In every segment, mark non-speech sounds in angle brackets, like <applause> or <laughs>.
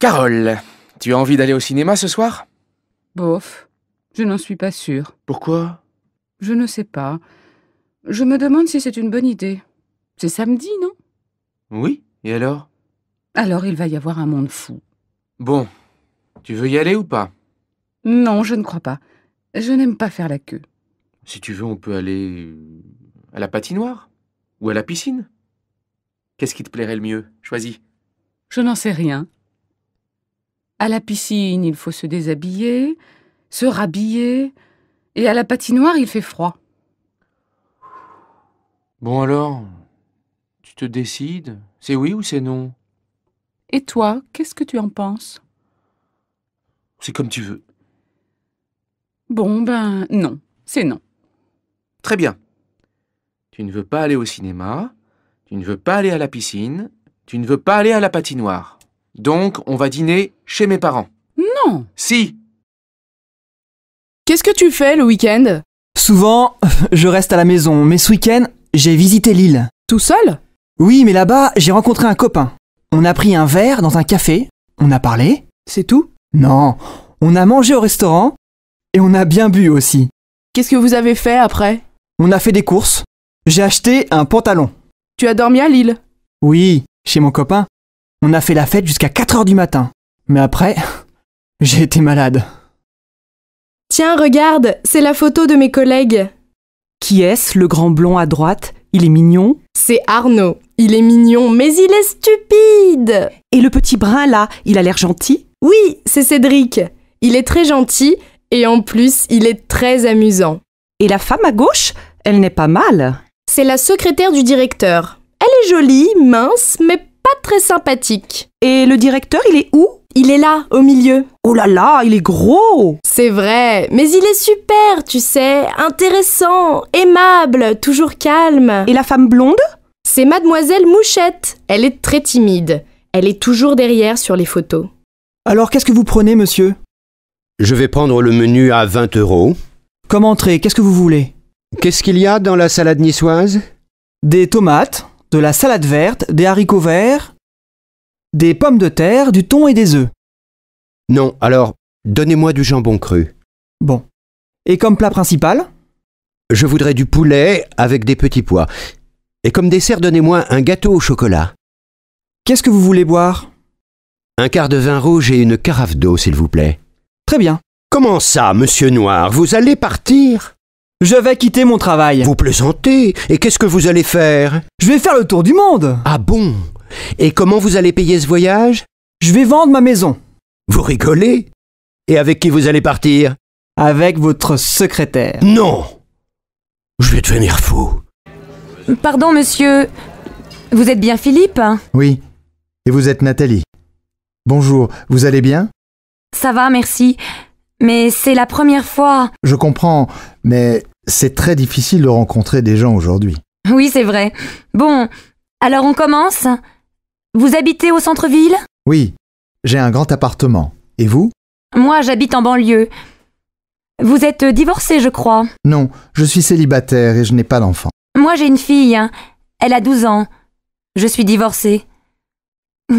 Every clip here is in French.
Carole, tu as envie d'aller au cinéma ce soir Bof, je n'en suis pas sûre. Pourquoi Je ne sais pas. Je me demande si c'est une bonne idée. C'est samedi, non Oui, et alors Alors il va y avoir un monde fou. Bon, tu veux y aller ou pas Non, je ne crois pas. Je n'aime pas faire la queue. Si tu veux, on peut aller euh, à la patinoire ou à la piscine. Qu'est-ce qui te plairait le mieux Choisis. Je n'en sais rien. À la piscine, il faut se déshabiller, se rhabiller, et à la patinoire, il fait froid. Bon alors, tu te décides C'est oui ou c'est non Et toi, qu'est-ce que tu en penses C'est comme tu veux. Bon, ben non, c'est non. Très bien. Tu ne veux pas aller au cinéma, tu ne veux pas aller à la piscine, tu ne veux pas aller à la patinoire. Donc, on va dîner chez mes parents. Non Si Qu'est-ce que tu fais le week-end Souvent, <laughs> je reste à la maison, mais ce week-end, j'ai visité l'île. Tout seul Oui, mais là-bas, j'ai rencontré un copain. On a pris un verre dans un café, on a parlé. C'est tout Non, on a mangé au restaurant et on a bien bu aussi. Qu'est-ce que vous avez fait après On a fait des courses. J'ai acheté un pantalon. Tu as dormi à Lille Oui, chez mon copain. On a fait la fête jusqu'à 4 heures du matin. Mais après, <laughs> j'ai été malade. Tiens, regarde, c'est la photo de mes collègues. Qui est-ce, le grand blond à droite Il est mignon C'est Arnaud. Il est mignon, mais il est stupide Et le petit brun là, il a l'air gentil Oui, c'est Cédric. Il est très gentil et en plus, il est très amusant. Et la femme à gauche Elle n'est pas mal. C'est la secrétaire du directeur. Elle est jolie, mince, mais très sympathique. Et le directeur, il est où il est là, au milieu. Oh là là, il est gros C'est vrai, mais il est super, tu sais, intéressant, aimable, toujours calme. Et la femme blonde C'est mademoiselle Mouchette. Elle est très timide. Elle est toujours derrière sur les photos. Alors qu'est-ce que vous prenez, monsieur Je vais prendre le menu à 20 euros. Comme entrée, qu'est-ce que vous voulez Qu'est-ce qu'il y a dans la salade niçoise Des tomates, de la salade verte, des haricots verts, des pommes de terre, du thon et des œufs. Non, alors, donnez-moi du jambon cru. Bon. Et comme plat principal Je voudrais du poulet avec des petits pois. Et comme dessert, donnez-moi un gâteau au chocolat. Qu'est-ce que vous voulez boire Un quart de vin rouge et une carafe d'eau, s'il vous plaît. Très bien. Comment ça, monsieur Noir Vous allez partir je vais quitter mon travail. Vous plaisantez Et qu'est-ce que vous allez faire Je vais faire le tour du monde. Ah bon Et comment vous allez payer ce voyage Je vais vendre ma maison. Vous rigolez Et avec qui vous allez partir Avec votre secrétaire. Non Je vais devenir fou. Pardon, monsieur. Vous êtes bien Philippe Oui. Et vous êtes Nathalie. Bonjour, vous allez bien Ça va, merci. Mais c'est la première fois. Je comprends, mais c'est très difficile de rencontrer des gens aujourd'hui. Oui, c'est vrai. Bon, alors on commence. Vous habitez au centre-ville Oui, j'ai un grand appartement. Et vous Moi, j'habite en banlieue. Vous êtes divorcé, je crois. Non, je suis célibataire et je n'ai pas d'enfant. Moi, j'ai une fille. Elle a 12 ans. Je suis divorcée.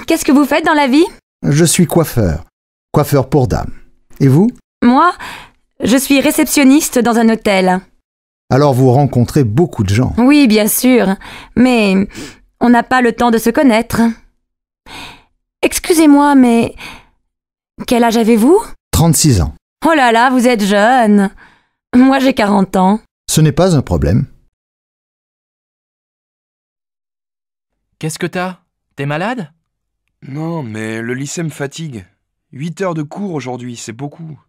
Qu'est-ce que vous faites dans la vie Je suis coiffeur. Coiffeur pour dames. Et vous Moi, je suis réceptionniste dans un hôtel. Alors vous rencontrez beaucoup de gens. Oui, bien sûr, mais on n'a pas le temps de se connaître. Excusez-moi, mais quel âge avez-vous 36 ans. Oh là là, vous êtes jeune. Moi j'ai 40 ans. Ce n'est pas un problème. Qu'est-ce que t'as T'es malade Non, mais le lycée me fatigue. 8 heures de cours aujourd'hui, c'est beaucoup.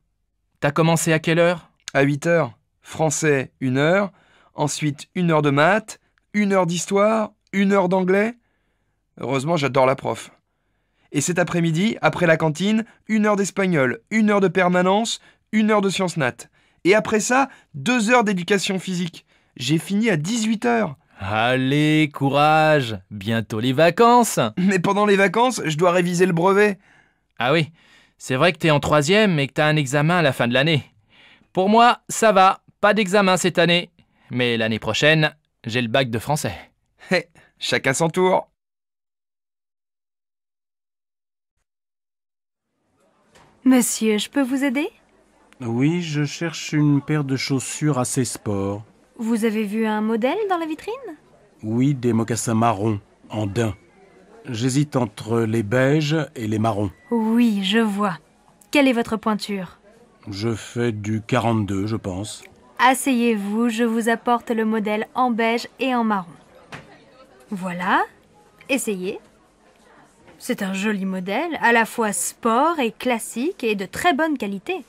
T'as commencé à quelle heure À 8 heures français une heure, ensuite une heure de maths, une heure d'histoire, une heure d'anglais. Heureusement, j'adore la prof. Et cet après-midi, après la cantine, une heure d'espagnol, une heure de permanence, une heure de sciences nat. Et après ça, deux heures d'éducation physique. J'ai fini à 18 heures. Allez, courage Bientôt les vacances <laughs> Mais pendant les vacances, je dois réviser le brevet. Ah oui, c'est vrai que t'es en troisième et que t'as un examen à la fin de l'année. Pour moi, ça va, pas d'examen cette année, mais l'année prochaine, j'ai le bac de français. Hé, chacun son tour. Monsieur, je peux vous aider Oui, je cherche une paire de chaussures assez sport. Vous avez vu un modèle dans la vitrine Oui, des mocassins marrons, en daim. J'hésite entre les beiges et les marrons. Oui, je vois. Quelle est votre pointure Je fais du 42, je pense. Asseyez-vous, je vous apporte le modèle en beige et en marron. Voilà, essayez. C'est un joli modèle, à la fois sport et classique et de très bonne qualité.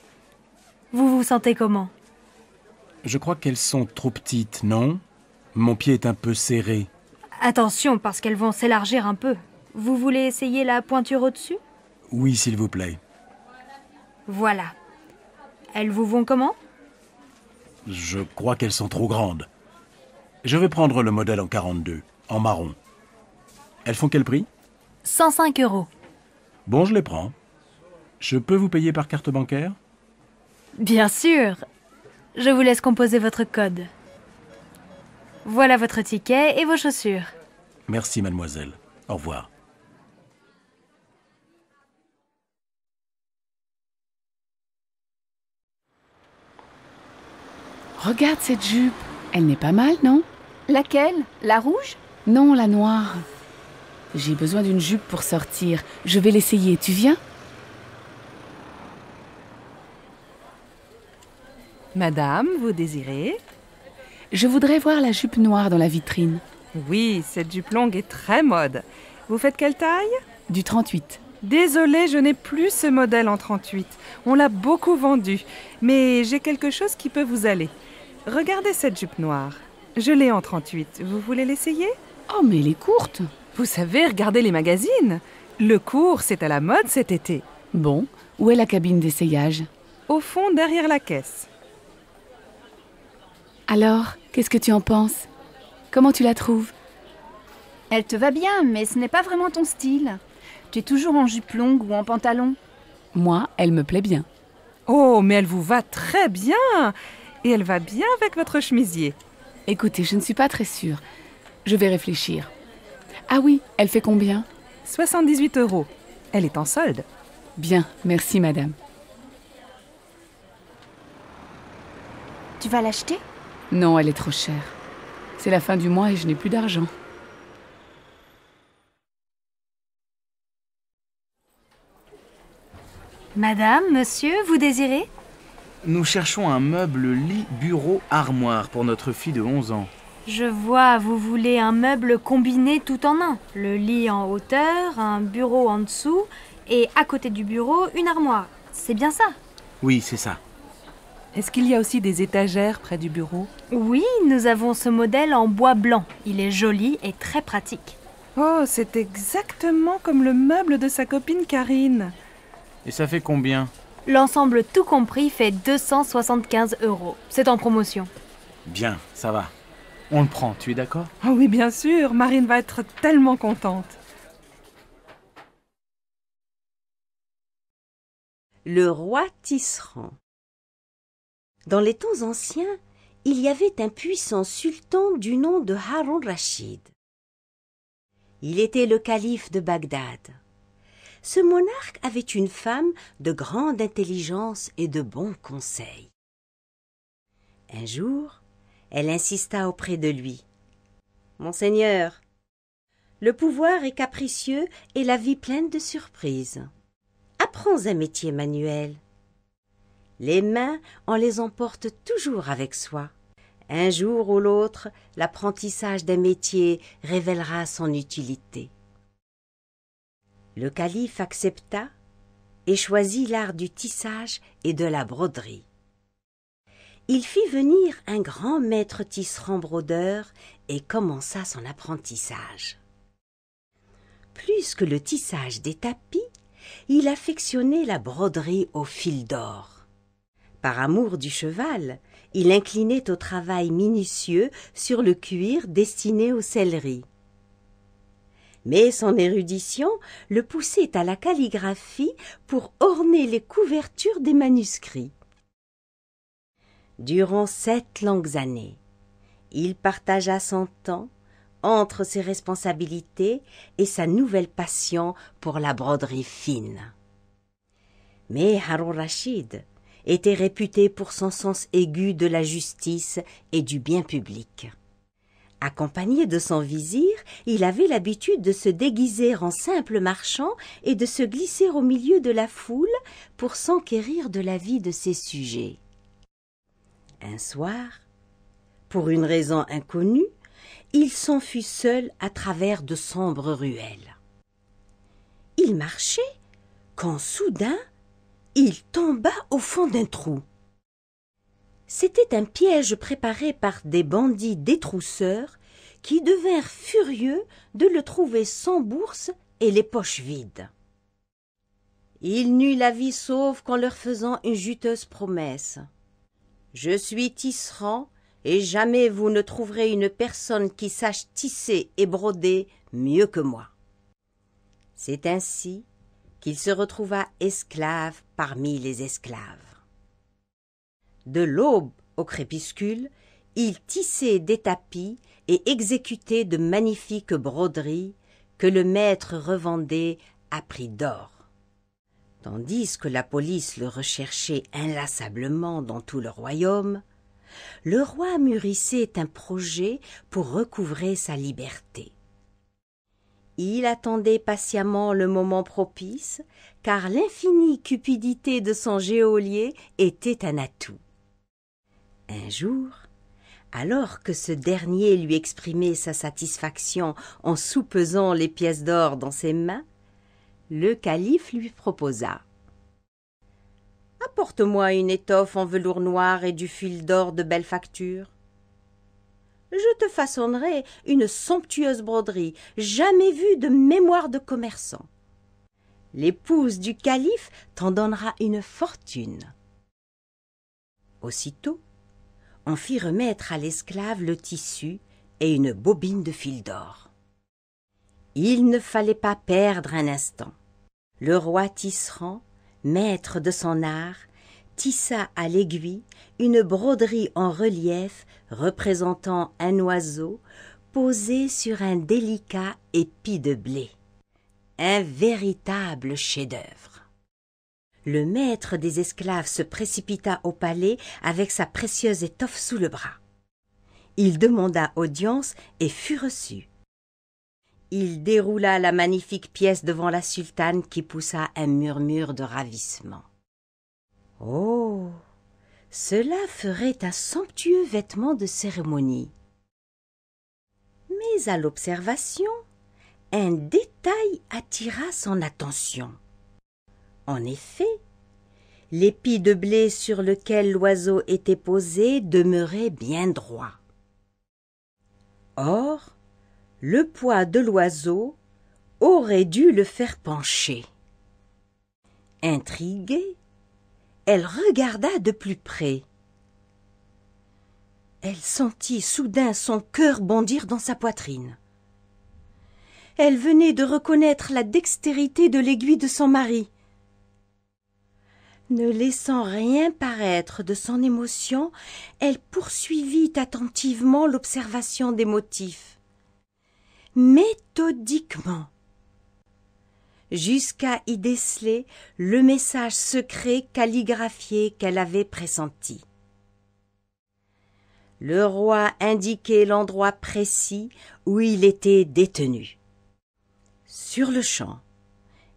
Vous vous sentez comment Je crois qu'elles sont trop petites, non Mon pied est un peu serré. Attention, parce qu'elles vont s'élargir un peu. Vous voulez essayer la pointure au-dessus Oui, s'il vous plaît. Voilà. Elles vous vont comment je crois qu'elles sont trop grandes. Je vais prendre le modèle en 42, en marron. Elles font quel prix 105 euros. Bon, je les prends. Je peux vous payer par carte bancaire Bien sûr. Je vous laisse composer votre code. Voilà votre ticket et vos chaussures. Merci, mademoiselle. Au revoir. Regarde cette jupe. Elle n'est pas mal, non Laquelle La rouge Non, la noire. J'ai besoin d'une jupe pour sortir. Je vais l'essayer. Tu viens Madame, vous désirez Je voudrais voir la jupe noire dans la vitrine. Oui, cette jupe longue est très mode. Vous faites quelle taille Du 38. Désolée, je n'ai plus ce modèle en 38. On l'a beaucoup vendu, mais j'ai quelque chose qui peut vous aller. Regardez cette jupe noire. Je l'ai en 38. Vous voulez l'essayer Oh, mais elle est courte. Vous savez, regardez les magazines. Le court, c'est à la mode cet été. Bon, où est la cabine d'essayage Au fond, derrière la caisse. Alors, qu'est-ce que tu en penses Comment tu la trouves Elle te va bien, mais ce n'est pas vraiment ton style. Tu es toujours en jupe longue ou en pantalon Moi, elle me plaît bien. Oh, mais elle vous va très bien et elle va bien avec votre chemisier. Écoutez, je ne suis pas très sûre. Je vais réfléchir. Ah oui, elle fait combien 78 euros. Elle est en solde. Bien, merci madame. Tu vas l'acheter Non, elle est trop chère. C'est la fin du mois et je n'ai plus d'argent. Madame, monsieur, vous désirez nous cherchons un meuble lit bureau armoire pour notre fille de 11 ans. Je vois, vous voulez un meuble combiné tout en un. Le lit en hauteur, un bureau en dessous et à côté du bureau, une armoire. C'est bien ça Oui, c'est ça. Est-ce qu'il y a aussi des étagères près du bureau Oui, nous avons ce modèle en bois blanc. Il est joli et très pratique. Oh, c'est exactement comme le meuble de sa copine Karine. Et ça fait combien L'ensemble tout compris fait 275 euros. C'est en promotion. Bien, ça va. On le prend, tu es d'accord Ah Oui, bien sûr. Marine va être tellement contente. Le roi tisserand. Dans les temps anciens, il y avait un puissant sultan du nom de Harun Rachid. Il était le calife de Bagdad ce monarque avait une femme de grande intelligence et de bons conseils. Un jour, elle insista auprès de lui. Monseigneur, le pouvoir est capricieux et la vie pleine de surprises. Apprends un métier manuel. Les mains, on les emporte toujours avec soi. Un jour ou l'autre, l'apprentissage d'un métier révélera son utilité. Le calife accepta et choisit l'art du tissage et de la broderie. Il fit venir un grand maître tisserand brodeur et commença son apprentissage. Plus que le tissage des tapis, il affectionnait la broderie au fil d'or. Par amour du cheval, il inclinait au travail minutieux sur le cuir destiné aux selleries mais son érudition le poussait à la calligraphie pour orner les couvertures des manuscrits. Durant sept longues années, il partagea son temps entre ses responsabilités et sa nouvelle passion pour la broderie fine. Mais Haroun Rachid était réputé pour son sens aigu de la justice et du bien public. Accompagné de son vizir, il avait l'habitude de se déguiser en simple marchand et de se glisser au milieu de la foule pour s'enquérir de la vie de ses sujets. Un soir, pour une raison inconnue, il s'enfuit seul à travers de sombres ruelles. Il marchait quand soudain il tomba au fond d'un trou. C'était un piège préparé par des bandits détrousseurs qui devinrent furieux de le trouver sans bourse et les poches vides. Il n'eut la vie sauve qu'en leur faisant une juteuse promesse. Je suis tisserand, et jamais vous ne trouverez une personne qui sache tisser et broder mieux que moi. C'est ainsi qu'il se retrouva esclave parmi les esclaves. De l'aube au crépuscule, il tissait des tapis et exécutait de magnifiques broderies que le maître revendait à prix d'or. Tandis que la police le recherchait inlassablement dans tout le royaume, le roi mûrissait un projet pour recouvrer sa liberté. Il attendait patiemment le moment propice, car l'infinie cupidité de son géolier était un atout. Un jour, alors que ce dernier lui exprimait sa satisfaction en soupesant les pièces d'or dans ses mains, le calife lui proposa Apporte-moi une étoffe en velours noir et du fil d'or de belle facture. Je te façonnerai une somptueuse broderie, jamais vue de mémoire de commerçant. L'épouse du calife t'en donnera une fortune. Aussitôt, on fit remettre à l'esclave le tissu et une bobine de fil d'or. Il ne fallait pas perdre un instant. Le roi tisserand, maître de son art, tissa à l'aiguille une broderie en relief représentant un oiseau posé sur un délicat épi de blé. Un véritable chef-d'œuvre le maître des esclaves se précipita au palais avec sa précieuse étoffe sous le bras. Il demanda audience et fut reçu. Il déroula la magnifique pièce devant la sultane qui poussa un murmure de ravissement. Oh Cela ferait un somptueux vêtement de cérémonie. Mais à l'observation, un détail attira son attention. En effet, l'épi de blé sur lequel l'oiseau était posé demeurait bien droit. Or, le poids de l'oiseau aurait dû le faire pencher. Intriguée, elle regarda de plus près. Elle sentit soudain son cœur bondir dans sa poitrine. Elle venait de reconnaître la dextérité de l'aiguille de son mari, ne laissant rien paraître de son émotion, elle poursuivit attentivement l'observation des motifs. Méthodiquement. Jusqu'à y déceler le message secret calligraphié qu'elle avait pressenti. Le roi indiquait l'endroit précis où il était détenu. Sur le champ,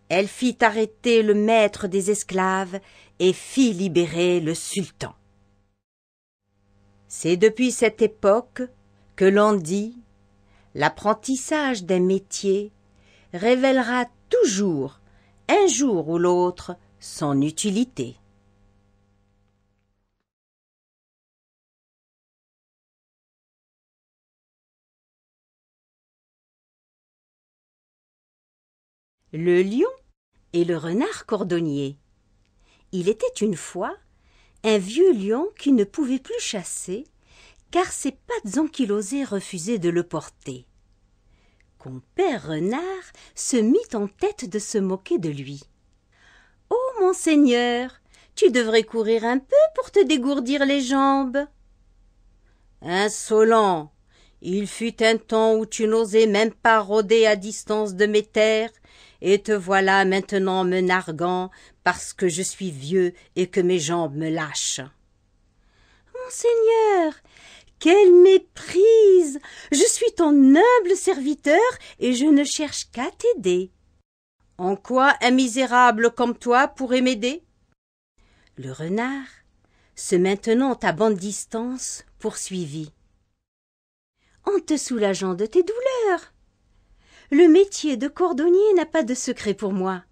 elle fit arrêter le maître des esclaves et fit libérer le sultan. C'est depuis cette époque que l'on dit l'apprentissage d'un métier révélera toujours, un jour ou l'autre, son utilité. Le lion et le renard cordonnier. Il était une fois un vieux lion qui ne pouvait plus chasser, car ses pattes ankylosées refusaient de le porter. Compère renard se mit en tête de se moquer de lui. Oh, monseigneur, tu devrais courir un peu pour te dégourdir les jambes. Insolent, il fut un temps où tu n'osais même pas rôder à distance de mes terres et te voilà maintenant me narguant parce que je suis vieux et que mes jambes me lâchent. Monseigneur, quelle méprise. Je suis ton humble serviteur, et je ne cherche qu'à t'aider. En quoi un misérable comme toi pourrait m'aider? Le renard, se maintenant à bonne distance, poursuivit. En te soulageant de tes douleurs, le métier de cordonnier n'a pas de secret pour moi.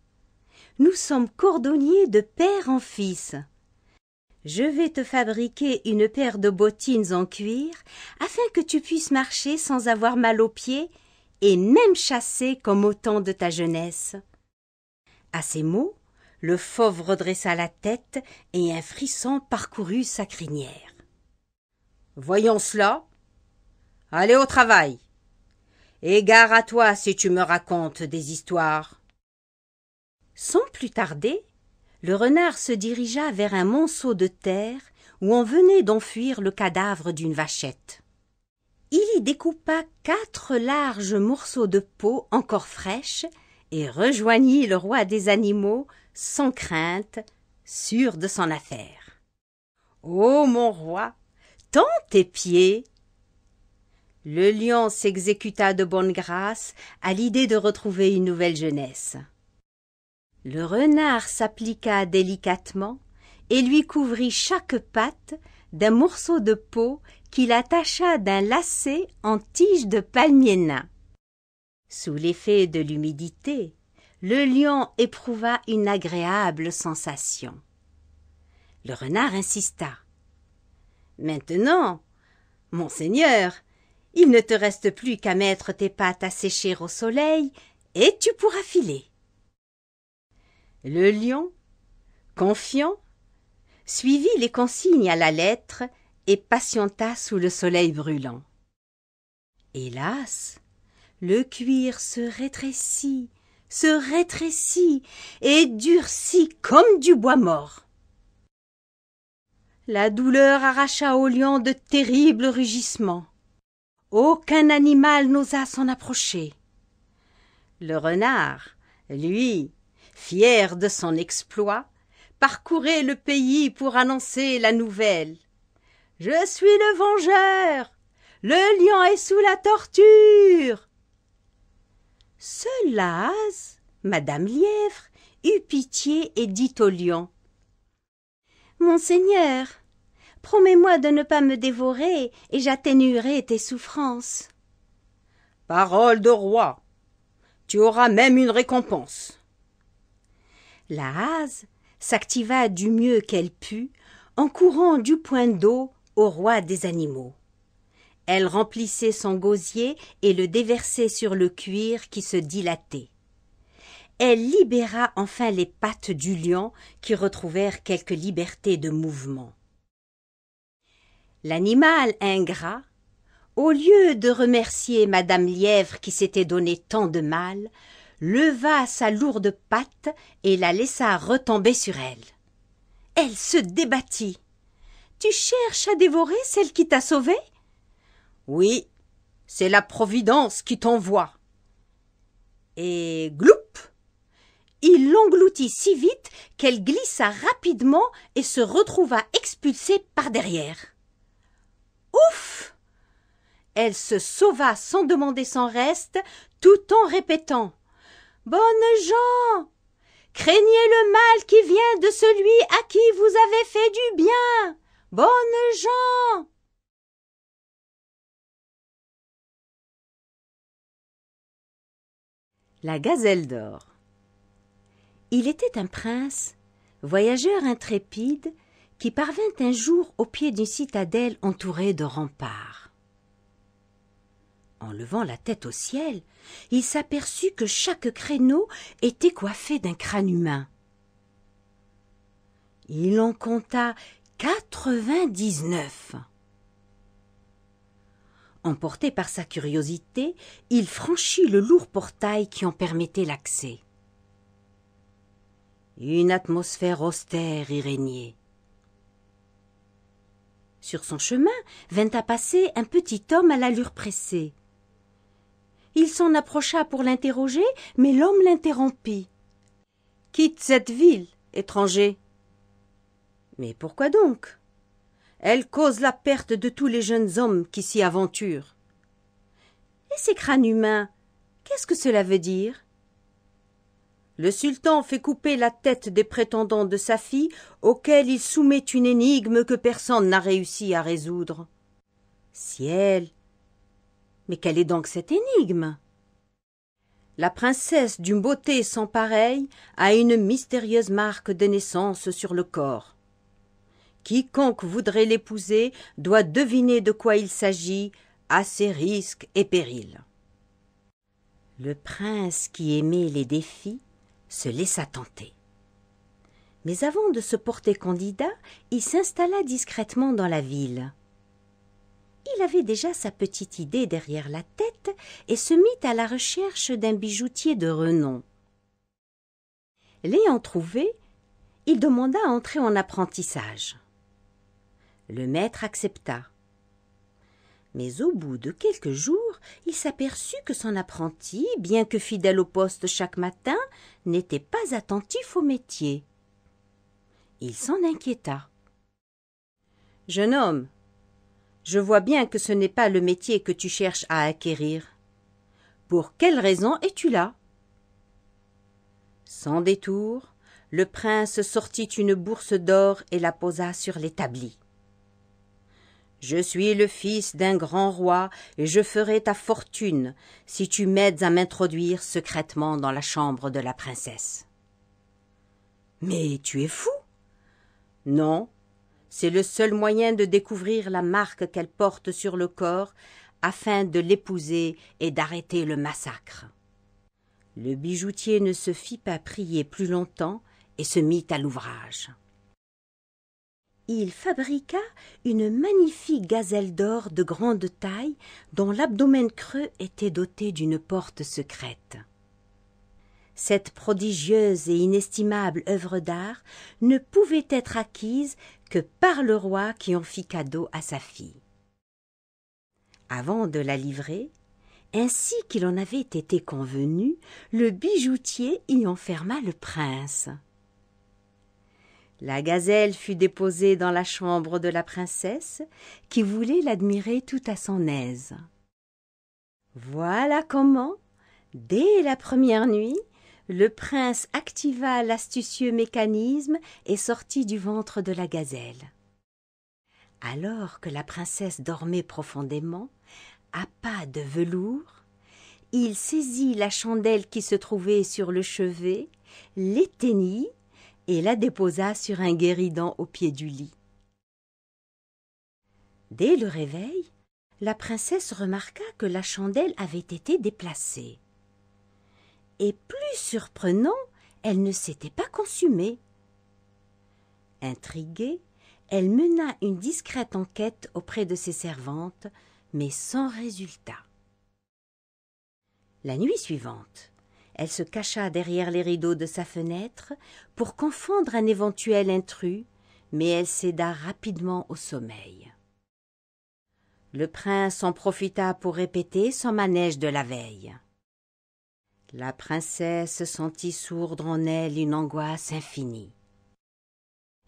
Nous sommes cordonniers de père en fils. Je vais te fabriquer une paire de bottines en cuir afin que tu puisses marcher sans avoir mal aux pieds et même chasser comme au temps de ta jeunesse. À ces mots, le fauve redressa la tête et un frisson parcourut sa crinière. Voyons cela. Allez au travail. Égare à toi si tu me racontes des histoires. Sans plus tarder, le renard se dirigea vers un monceau de terre où on venait d'enfuir le cadavre d'une vachette. Il y découpa quatre larges morceaux de peau encore fraîche et rejoignit le roi des animaux sans crainte, sûr de son affaire. Ô oh, mon roi, tends tes pieds, le lion s'exécuta de bonne grâce à l'idée de retrouver une nouvelle jeunesse. Le renard s'appliqua délicatement et lui couvrit chaque patte d'un morceau de peau qu'il attacha d'un lacet en tige de palmier Sous l'effet de l'humidité, le lion éprouva une agréable sensation. Le renard insista. Maintenant, Monseigneur, il ne te reste plus qu'à mettre tes pattes à sécher au soleil et tu pourras filer. Le lion, confiant, suivit les consignes à la lettre et patienta sous le soleil brûlant. Hélas, le cuir se rétrécit, se rétrécit et durcit comme du bois mort. La douleur arracha au lion de terribles rugissements. Aucun animal n'osa s'en approcher. Le renard, lui, fier de son exploit, parcourait le pays pour annoncer la nouvelle. Je suis le vengeur. Le lion est sous la torture. Cela, Madame Lièvre eut pitié et dit au lion. Monseigneur, Promets-moi de ne pas me dévorer, et j'atténuerai tes souffrances. Parole de roi. Tu auras même une récompense. La hase s'activa du mieux qu'elle put, en courant du point d'eau au roi des animaux. Elle remplissait son gosier et le déversait sur le cuir qui se dilatait. Elle libéra enfin les pattes du lion qui retrouvèrent quelque liberté de mouvement. L'animal ingrat, au lieu de remercier madame Lièvre qui s'était donné tant de mal, leva sa lourde patte et la laissa retomber sur elle. Elle se débattit. Tu cherches à dévorer celle qui t'a sauvée Oui, c'est la Providence qui t'envoie. Et gloup Il l'engloutit si vite qu'elle glissa rapidement et se retrouva expulsée par derrière. Ouf Elle se sauva sans demander son reste, tout en répétant Bonnes gens Craignez le mal qui vient de celui à qui vous avez fait du bien Bonnes gens La gazelle d'or. Il était un prince, voyageur intrépide, qui parvint un jour au pied d'une citadelle entourée de remparts. En levant la tête au ciel, il s'aperçut que chaque créneau était coiffé d'un crâne humain. Il en compta quatre-vingt-dix-neuf. Emporté par sa curiosité, il franchit le lourd portail qui en permettait l'accès. Une atmosphère austère y régnait. Sur son chemin vint à passer un petit homme à l'allure pressée. Il s'en approcha pour l'interroger, mais l'homme l'interrompit. Quitte cette ville, étranger. Mais pourquoi donc? Elle cause la perte de tous les jeunes hommes qui s'y aventurent. Et ces crânes humains, qu'est-ce que cela veut dire le sultan fait couper la tête des prétendants de sa fille, auxquels il soumet une énigme que personne n'a réussi à résoudre. Ciel. Mais quelle est donc cette énigme? La princesse d'une beauté sans pareille a une mystérieuse marque de naissance sur le corps. Quiconque voudrait l'épouser doit deviner de quoi il s'agit, à ses risques et périls. Le prince qui aimait les défis se laissa tenter. Mais avant de se porter candidat, il s'installa discrètement dans la ville. Il avait déjà sa petite idée derrière la tête et se mit à la recherche d'un bijoutier de renom. L'ayant trouvé, il demanda à entrer en apprentissage. Le maître accepta. Mais au bout de quelques jours, il s'aperçut que son apprenti, bien que fidèle au poste chaque matin, n'était pas attentif au métier. Il s'en inquiéta. Jeune homme, je vois bien que ce n'est pas le métier que tu cherches à acquérir. Pour quelle raison es-tu là Sans détour, le prince sortit une bourse d'or et la posa sur l'établi. Je suis le fils d'un grand roi, et je ferai ta fortune si tu m'aides à m'introduire secrètement dans la chambre de la princesse. Mais tu es fou. Non. C'est le seul moyen de découvrir la marque qu'elle porte sur le corps afin de l'épouser et d'arrêter le massacre. Le bijoutier ne se fit pas prier plus longtemps et se mit à l'ouvrage il fabriqua une magnifique gazelle d'or de grande taille dont l'abdomen creux était doté d'une porte secrète. Cette prodigieuse et inestimable œuvre d'art ne pouvait être acquise que par le roi qui en fit cadeau à sa fille. Avant de la livrer, ainsi qu'il en avait été convenu, le bijoutier y enferma le prince. La gazelle fut déposée dans la chambre de la princesse, qui voulait l'admirer tout à son aise. Voilà comment, dès la première nuit, le prince activa l'astucieux mécanisme et sortit du ventre de la gazelle. Alors que la princesse dormait profondément, à pas de velours, il saisit la chandelle qui se trouvait sur le chevet, l'éteignit et la déposa sur un guéridon au pied du lit. Dès le réveil, la princesse remarqua que la chandelle avait été déplacée. Et plus surprenant, elle ne s'était pas consumée. Intriguée, elle mena une discrète enquête auprès de ses servantes, mais sans résultat. La nuit suivante, elle se cacha derrière les rideaux de sa fenêtre pour confondre un éventuel intrus, mais elle céda rapidement au sommeil. Le prince en profita pour répéter son manège de la veille. La princesse sentit sourdre en elle une angoisse infinie.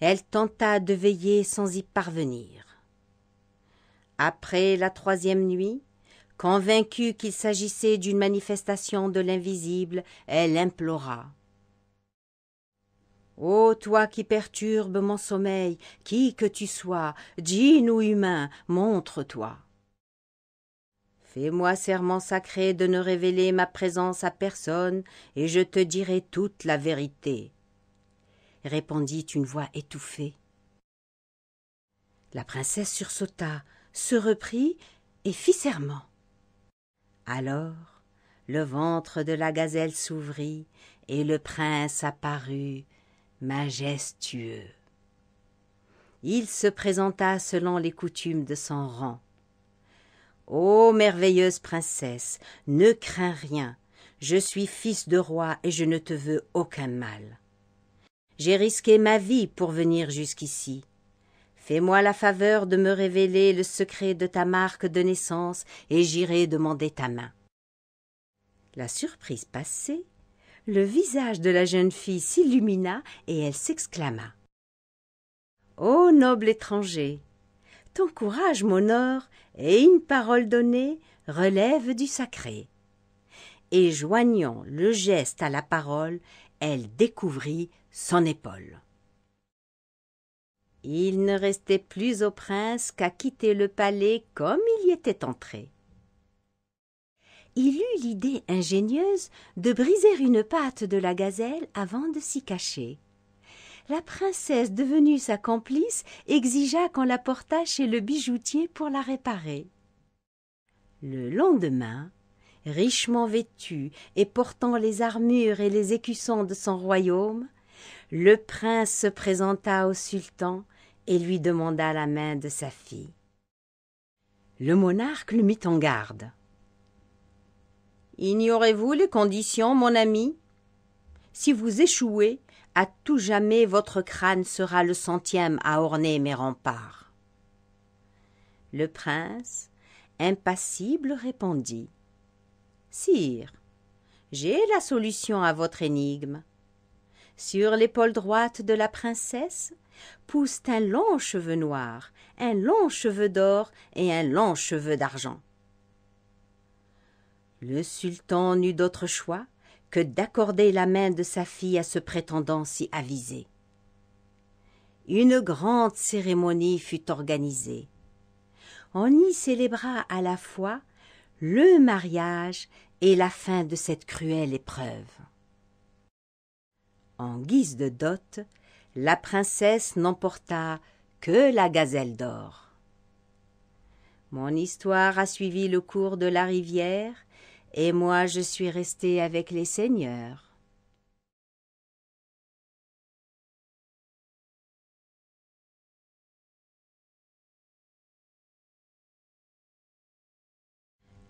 Elle tenta de veiller sans y parvenir. Après la troisième nuit, Convaincue qu'il s'agissait d'une manifestation de l'invisible, elle implora. Ô toi qui perturbes mon sommeil, qui que tu sois, djinn ou humain, montre-toi. Fais-moi serment sacré de ne révéler ma présence à personne, et je te dirai toute la vérité. répondit une voix étouffée. La princesse sursauta, se reprit et fit serment. Alors le ventre de la gazelle s'ouvrit et le prince apparut majestueux. Il se présenta selon les coutumes de son rang. Ô merveilleuse princesse, ne crains rien, je suis fils de roi et je ne te veux aucun mal. J'ai risqué ma vie pour venir jusqu'ici. Fais-moi la faveur de me révéler le secret de ta marque de naissance, et j'irai demander ta main. La surprise passée, le visage de la jeune fille s'illumina et elle s'exclama. Ô noble étranger, ton courage m'honore, et une parole donnée relève du sacré. Et joignant le geste à la parole, elle découvrit son épaule. Il ne restait plus au prince qu'à quitter le palais comme il y était entré. Il eut l'idée ingénieuse de briser une patte de la gazelle avant de s'y cacher. La princesse, devenue sa complice, exigea qu'on la portât chez le bijoutier pour la réparer. Le lendemain, richement vêtu et portant les armures et les écussons de son royaume, le prince se présenta au sultan et lui demanda la main de sa fille. Le monarque le mit en garde. Ignorez-vous les conditions, mon ami Si vous échouez, à tout jamais votre crâne sera le centième à orner mes remparts. Le prince, impassible, répondit. Sire, j'ai la solution à votre énigme. Sur l'épaule droite de la princesse, poussent un long cheveu noir, un long cheveu d'or et un long cheveu d'argent. Le sultan n'eut d'autre choix que d'accorder la main de sa fille à ce prétendant si avisé. Une grande cérémonie fut organisée. On y célébra à la fois le mariage et la fin de cette cruelle épreuve. En guise de dot, la princesse n'emporta que la gazelle d'or. Mon histoire a suivi le cours de la rivière, et moi je suis restée avec les seigneurs.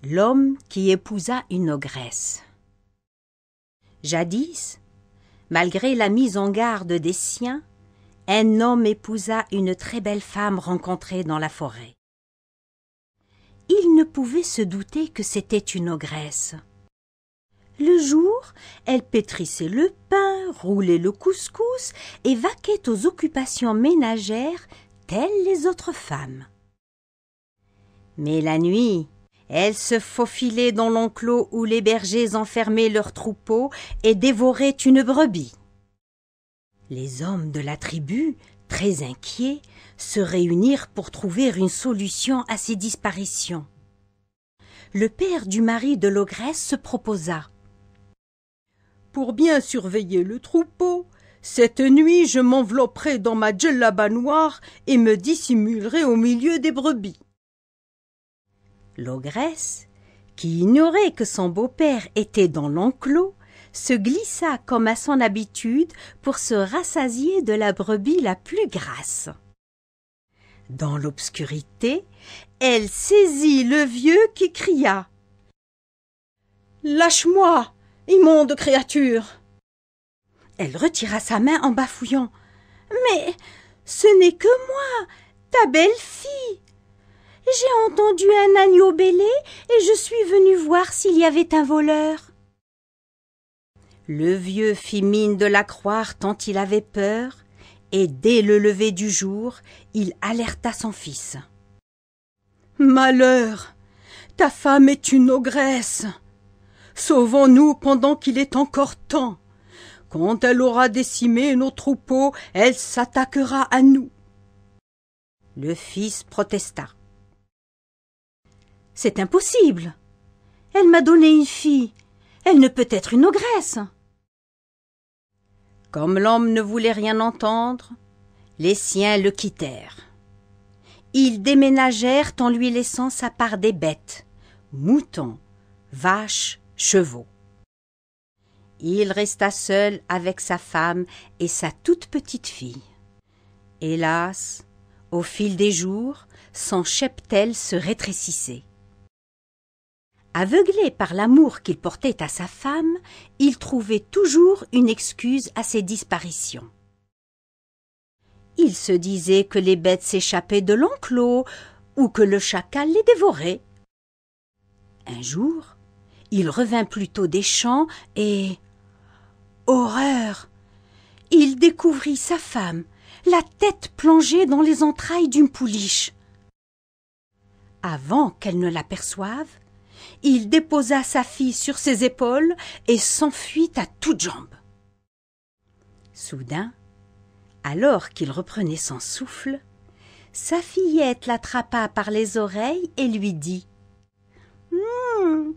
L'homme qui épousa une ogresse. Jadis, Malgré la mise en garde des siens, un homme épousa une très belle femme rencontrée dans la forêt. Il ne pouvait se douter que c'était une ogresse. Le jour, elle pétrissait le pain, roulait le couscous et vaquait aux occupations ménagères telles les autres femmes. Mais la nuit, elle se faufilait dans l'enclos où les bergers enfermaient leurs troupeaux et dévoraient une brebis. Les hommes de la tribu, très inquiets, se réunirent pour trouver une solution à ces disparitions. Le père du mari de l'ogresse se proposa. Pour bien surveiller le troupeau, cette nuit je m'envelopperai dans ma djellaba noire et me dissimulerai au milieu des brebis. L'ogresse, qui ignorait que son beau-père était dans l'enclos, se glissa comme à son habitude pour se rassasier de la brebis la plus grasse. Dans l'obscurité, elle saisit le vieux qui cria Lâche-moi, immonde créature Elle retira sa main en bafouillant Mais ce n'est que moi, ta belle-fille j'ai entendu un agneau bêler et je suis venu voir s'il y avait un voleur. Le vieux fit mine de la croire tant il avait peur, et dès le lever du jour, il alerta son fils. Malheur. Ta femme est une ogresse. Sauvons nous pendant qu'il est encore temps. Quand elle aura décimé nos troupeaux, elle s'attaquera à nous. Le fils protesta. C'est impossible. Elle m'a donné une fille. Elle ne peut être une ogresse. Comme l'homme ne voulait rien entendre, les siens le quittèrent. Ils déménagèrent en lui laissant sa part des bêtes, moutons, vaches, chevaux. Il resta seul avec sa femme et sa toute petite fille. Hélas, au fil des jours, son cheptel se rétrécissait. Aveuglé par l'amour qu'il portait à sa femme, il trouvait toujours une excuse à ses disparitions. Il se disait que les bêtes s'échappaient de l'enclos ou que le chacal les dévorait. Un jour, il revint plutôt des champs et. Horreur Il découvrit sa femme, la tête plongée dans les entrailles d'une pouliche. Avant qu'elle ne l'aperçoive, il déposa sa fille sur ses épaules et s'enfuit à toutes jambes. Soudain, alors qu'il reprenait son souffle, sa fillette l'attrapa par les oreilles et lui dit hmm,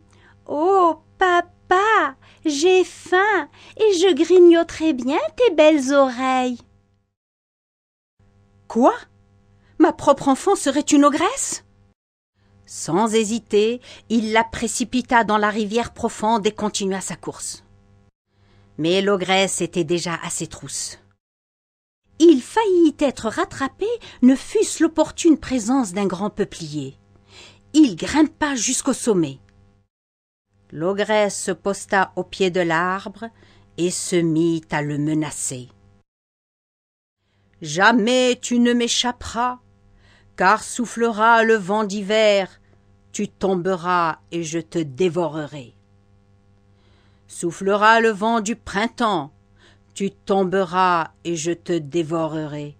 Oh, papa, j'ai faim et je grignoterai bien tes belles oreilles. Quoi Ma propre enfant serait une ogresse sans hésiter, il la précipita dans la rivière profonde et continua sa course. Mais l'ogresse était déjà à ses trousses. Il faillit être rattrapé, ne fût-ce l'opportune présence d'un grand peuplier. Il grimpa jusqu'au sommet. L'ogresse se posta au pied de l'arbre et se mit à le menacer. Jamais tu ne m'échapperas, car soufflera le vent d'hiver, tu tomberas et je te dévorerai. Soufflera le vent du printemps, tu tomberas et je te dévorerai.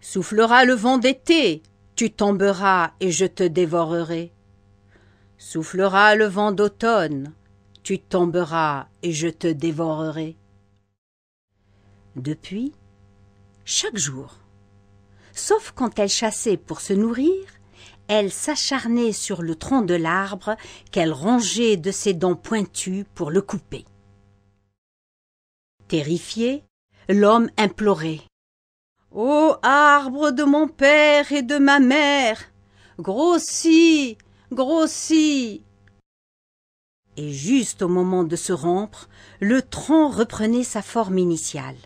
Soufflera le vent d'été, tu tomberas et je te dévorerai. Soufflera le vent d'automne, tu tomberas et je te dévorerai. Depuis, chaque jour, Sauf quand elle chassait pour se nourrir, elle s'acharnait sur le tronc de l'arbre qu'elle rongeait de ses dents pointues pour le couper. Terrifié, l'homme implorait. Ô arbre de mon père et de ma mère, grossis, grossis. Et juste au moment de se rompre, le tronc reprenait sa forme initiale.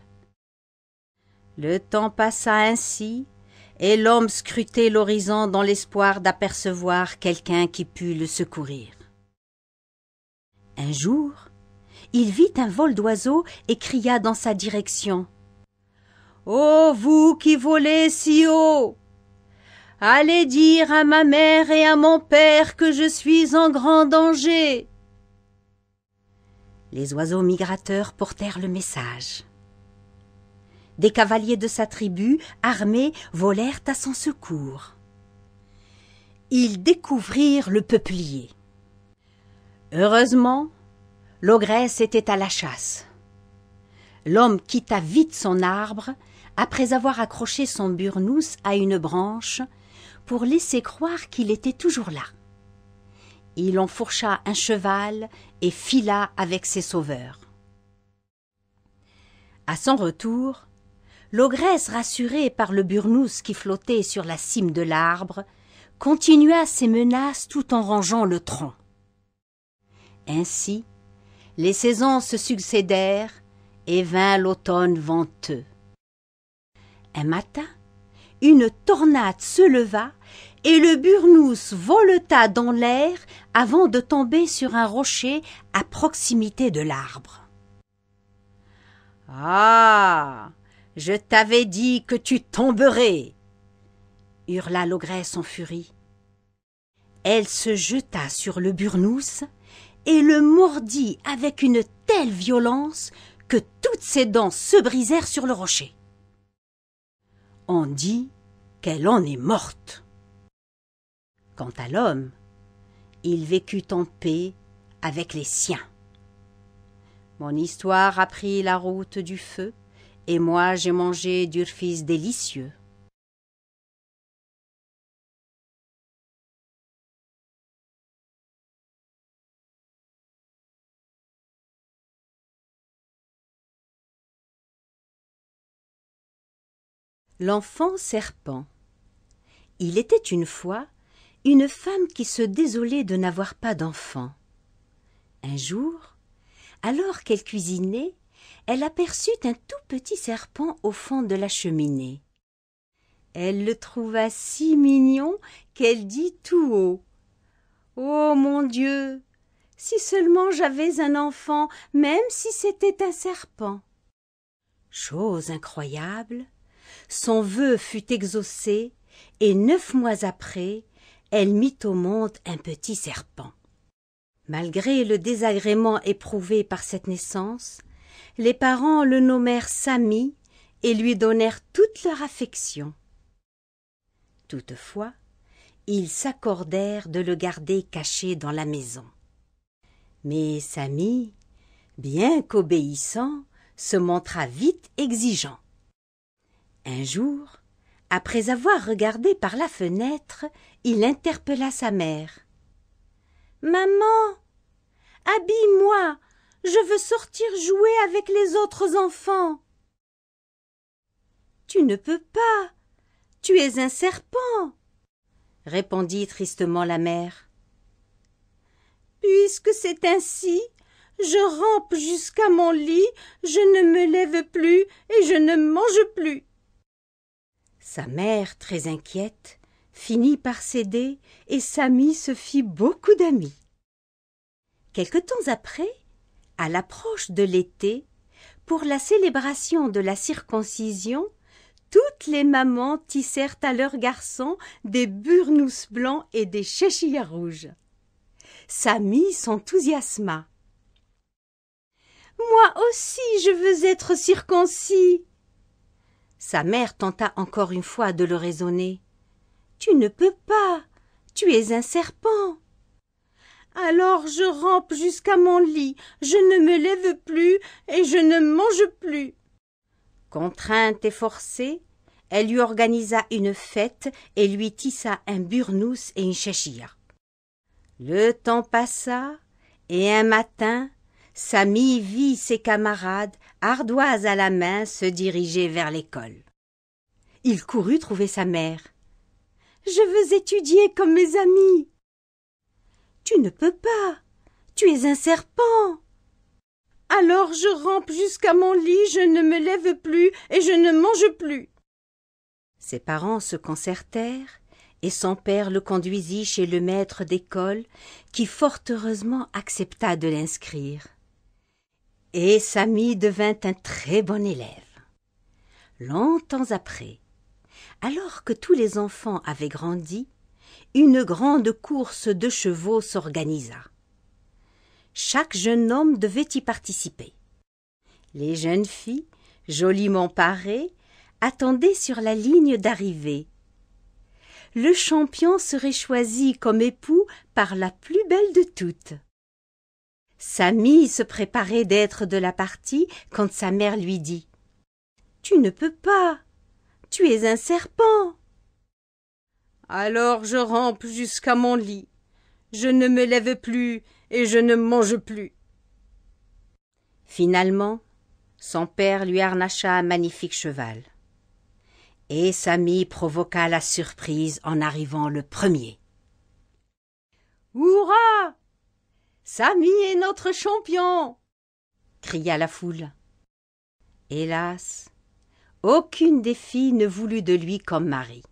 Le temps passa ainsi et l'homme scrutait l'horizon dans l'espoir d'apercevoir quelqu'un qui pût le secourir. Un jour, il vit un vol d'oiseaux et cria dans sa direction. oh, vous qui volez si haut. Allez dire à ma mère et à mon père que je suis en grand danger. Les oiseaux migrateurs portèrent le message. Des cavaliers de sa tribu, armés, volèrent à son secours. Ils découvrirent le peuplier. Heureusement, l'ogresse était à la chasse. L'homme quitta vite son arbre, après avoir accroché son burnous à une branche, pour laisser croire qu'il était toujours là. Il enfourcha un cheval et fila avec ses sauveurs. À son retour, l'ogresse, rassurée par le burnous qui flottait sur la cime de l'arbre, continua ses menaces tout en rangeant le tronc. Ainsi, les saisons se succédèrent et vint l'automne venteux. Un matin, une tornade se leva et le burnous voleta dans l'air avant de tomber sur un rocher à proximité de l'arbre. Ah je t'avais dit que tu tomberais hurla l'ogresse en furie. Elle se jeta sur le burnous et le mordit avec une telle violence que toutes ses dents se brisèrent sur le rocher. On dit qu'elle en est morte. Quant à l'homme, il vécut en paix avec les siens. Mon histoire a pris la route du feu, et moi j'ai mangé d'urfis délicieux. L'enfant serpent. Il était une fois une femme qui se désolait de n'avoir pas d'enfant. Un jour, alors qu'elle cuisinait, elle aperçut un tout petit serpent au fond de la cheminée. Elle le trouva si mignon qu'elle dit tout haut. Oh. Mon Dieu. Si seulement j'avais un enfant, même si c'était un serpent. Chose incroyable. Son vœu fut exaucé, et neuf mois après, elle mit au monde un petit serpent. Malgré le désagrément éprouvé par cette naissance, les parents le nommèrent Samy et lui donnèrent toute leur affection. Toutefois, ils s'accordèrent de le garder caché dans la maison. Mais Sami, bien qu'obéissant, se montra vite exigeant. Un jour, après avoir regardé par la fenêtre, il interpella sa mère. Maman, habille-moi je veux sortir jouer avec les autres enfants. Tu ne peux pas. Tu es un serpent. répondit tristement la mère. Puisque c'est ainsi, je rampe jusqu'à mon lit, je ne me lève plus et je ne mange plus. Sa mère, très inquiète, finit par céder et Samy se fit beaucoup d'amis. Quelque temps après, à l'approche de l'été, pour la célébration de la circoncision, toutes les mamans tissèrent à leurs garçons des burnous blancs et des chéchillas rouges. Samy s'enthousiasma. Moi aussi je veux être circoncis. Sa mère tenta encore une fois de le raisonner. Tu ne peux pas. Tu es un serpent alors je rampe jusqu'à mon lit, je ne me lève plus et je ne mange plus. Contrainte et forcée, elle lui organisa une fête et lui tissa un burnous et une chachia. Le temps passa, et un matin, Samy vit ses camarades, ardoises à la main, se diriger vers l'école. Il courut trouver sa mère. Je veux étudier comme mes amis. Tu ne peux pas. Tu es un serpent. Alors je rampe jusqu'à mon lit, je ne me lève plus et je ne mange plus. Ses parents se concertèrent, et son père le conduisit chez le maître d'école, qui fort heureusement accepta de l'inscrire. Et Samy devint un très bon élève. Longtemps après, alors que tous les enfants avaient grandi, une grande course de chevaux s'organisa. Chaque jeune homme devait y participer. Les jeunes filles, joliment parées, attendaient sur la ligne d'arrivée. Le champion serait choisi comme époux par la plus belle de toutes. Samy se préparait d'être de la partie quand sa mère lui dit Tu ne peux pas. Tu es un serpent. Alors je rampe jusqu'à mon lit. Je ne me lève plus et je ne mange plus. Finalement, son père lui harnacha un magnifique cheval. Et Samy provoqua la surprise en arrivant le premier. Hurrah Samy est notre champion cria la foule. Hélas, aucune des filles ne voulut de lui comme mari.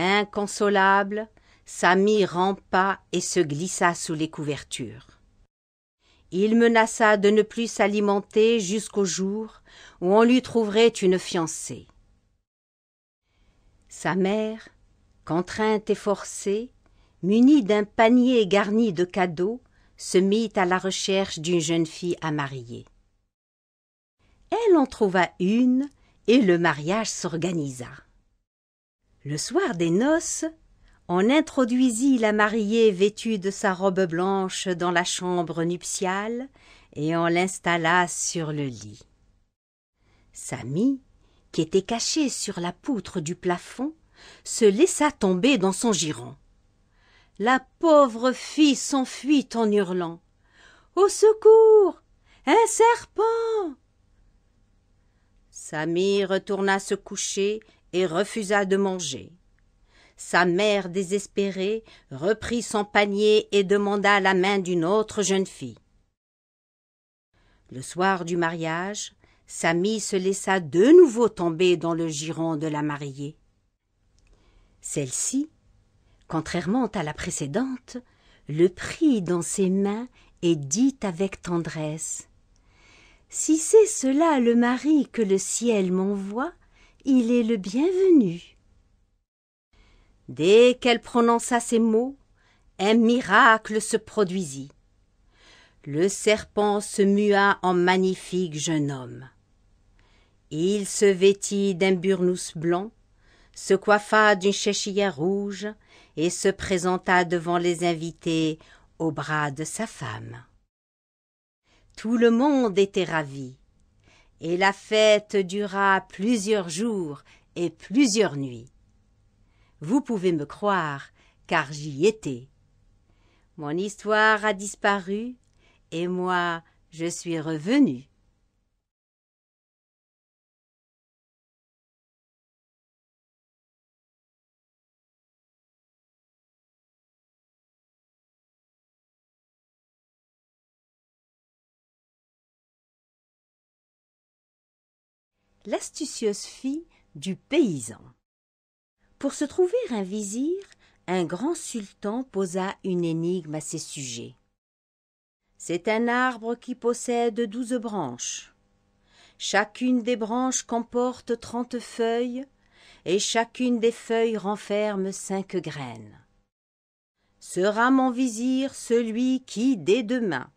Inconsolable, Samy rampa et se glissa sous les couvertures. Il menaça de ne plus s'alimenter jusqu'au jour où on lui trouverait une fiancée. Sa mère, contrainte et forcée, munie d'un panier garni de cadeaux, se mit à la recherche d'une jeune fille à marier. Elle en trouva une et le mariage s'organisa. Le soir des noces, on introduisit la mariée vêtue de sa robe blanche dans la chambre nuptiale et on l'installa sur le lit. Samy, qui était cachée sur la poutre du plafond, se laissa tomber dans son giron. La pauvre fille s'enfuit en hurlant. Au secours. Un serpent. Samy retourna se coucher et refusa de manger. Sa mère désespérée reprit son panier et demanda la main d'une autre jeune fille. Le soir du mariage, Samy se laissa de nouveau tomber dans le giron de la mariée. Celle-ci, contrairement à la précédente, le prit dans ses mains et dit avec tendresse Si c'est cela le mari que le ciel m'envoie, il est le bienvenu. Dès qu'elle prononça ces mots, un miracle se produisit. Le serpent se mua en magnifique jeune homme. Il se vêtit d'un burnous blanc, se coiffa d'une chéchia rouge et se présenta devant les invités au bras de sa femme. Tout le monde était ravi et la fête dura plusieurs jours et plusieurs nuits. Vous pouvez me croire, car j'y étais. Mon histoire a disparu, et moi je suis revenu. l'astucieuse fille du paysan. Pour se trouver un vizir, un grand sultan posa une énigme à ses sujets. C'est un arbre qui possède douze branches. Chacune des branches comporte trente feuilles, et chacune des feuilles renferme cinq graines. Sera mon vizir celui qui, dès demain,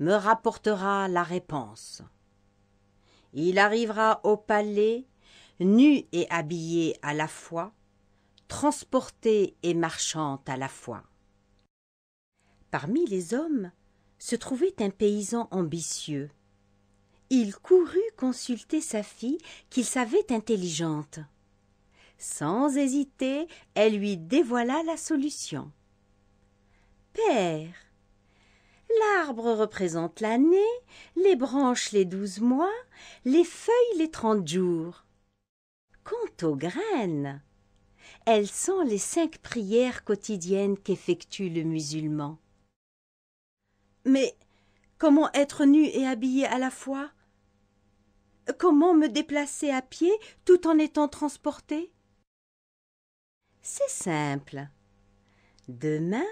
me rapportera la réponse. Il arrivera au palais, nu et habillé à la fois, transporté et marchant à la fois. Parmi les hommes se trouvait un paysan ambitieux. Il courut consulter sa fille qu'il savait intelligente. Sans hésiter, elle lui dévoila la solution. Père, L'arbre représente l'année, les branches les douze mois, les feuilles les trente jours. Quant aux graines, elles sont les cinq prières quotidiennes qu'effectue le musulman. Mais comment être nu et habillé à la fois Comment me déplacer à pied tout en étant transporté C'est simple. Demain,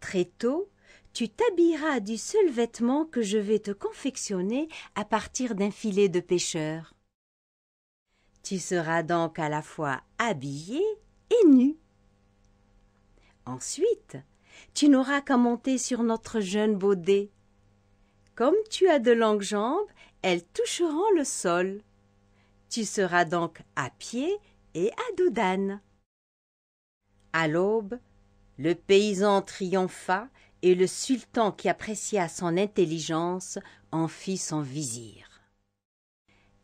très tôt, tu t'habilleras du seul vêtement que je vais te confectionner à partir d'un filet de pêcheur. Tu seras donc à la fois habillé et nu. Ensuite, tu n'auras qu'à monter sur notre jeune baudet. Comme tu as de longues jambes, elles toucheront le sol. Tu seras donc à pied et à dos À l'aube, le paysan triompha et le sultan qui apprécia son intelligence en fit son vizir.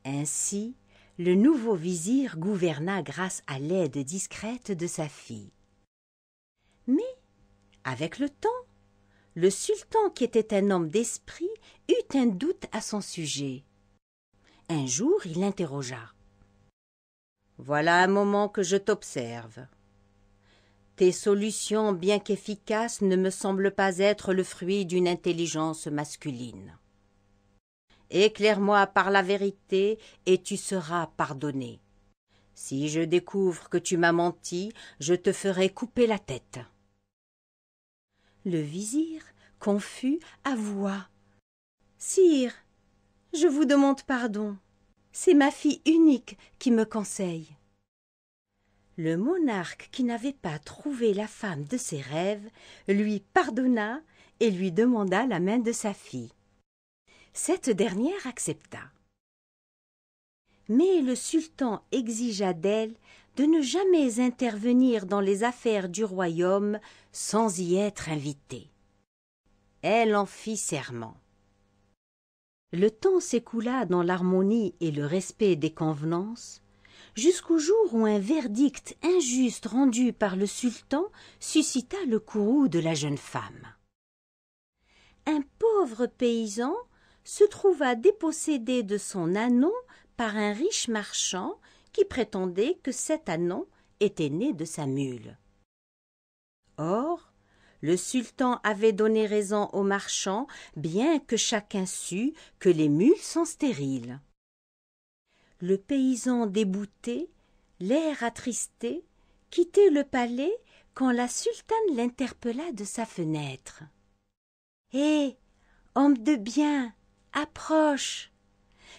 Ainsi, le nouveau vizir gouverna grâce à l'aide discrète de sa fille. Mais, avec le temps, le sultan, qui était un homme d'esprit, eut un doute à son sujet. Un jour, il l'interrogea. Voilà un moment que je t'observe. Tes solutions, bien qu'efficaces, ne me semblent pas être le fruit d'une intelligence masculine. Éclaire-moi par la vérité, et tu seras pardonné. Si je découvre que tu m'as menti, je te ferai couper la tête. Le vizir, confus, avoua. Sire, je vous demande pardon. C'est ma fille unique qui me conseille. Le monarque qui n'avait pas trouvé la femme de ses rêves lui pardonna et lui demanda la main de sa fille. Cette dernière accepta. Mais le sultan exigea d'elle de ne jamais intervenir dans les affaires du royaume sans y être invitée. Elle en fit serment. Le temps s'écoula dans l'harmonie et le respect des convenances, jusqu'au jour où un verdict injuste rendu par le sultan suscita le courroux de la jeune femme. Un pauvre paysan se trouva dépossédé de son anon par un riche marchand qui prétendait que cet anon était né de sa mule. Or, le sultan avait donné raison au marchand, bien que chacun sût que les mules sont stériles le paysan débouté, l'air attristé, quittait le palais quand la sultane l'interpella de sa fenêtre. Hé, eh, homme de bien, approche.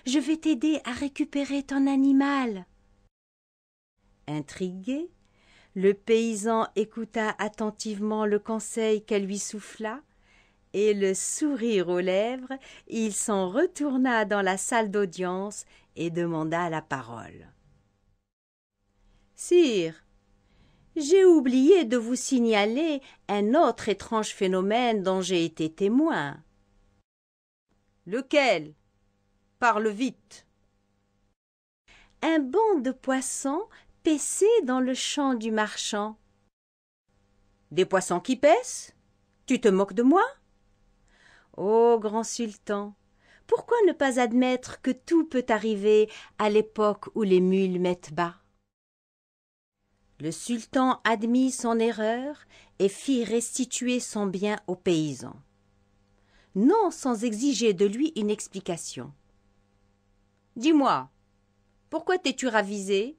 Je vais t'aider à récupérer ton animal. Intrigué, le paysan écouta attentivement le conseil qu'elle lui souffla, et le sourire aux lèvres, il s'en retourna dans la salle d'audience et demanda la parole. Sire, j'ai oublié de vous signaler un autre étrange phénomène dont j'ai été témoin. Lequel? Parle vite. Un banc de poissons paissait dans le champ du marchand. Des poissons qui pèsent? Tu te moques de moi? Ô oh, grand sultan, pourquoi ne pas admettre que tout peut arriver à l'époque où les mules mettent bas Le sultan admit son erreur et fit restituer son bien au paysan, non sans exiger de lui une explication. Dis-moi, pourquoi t'es-tu ravisé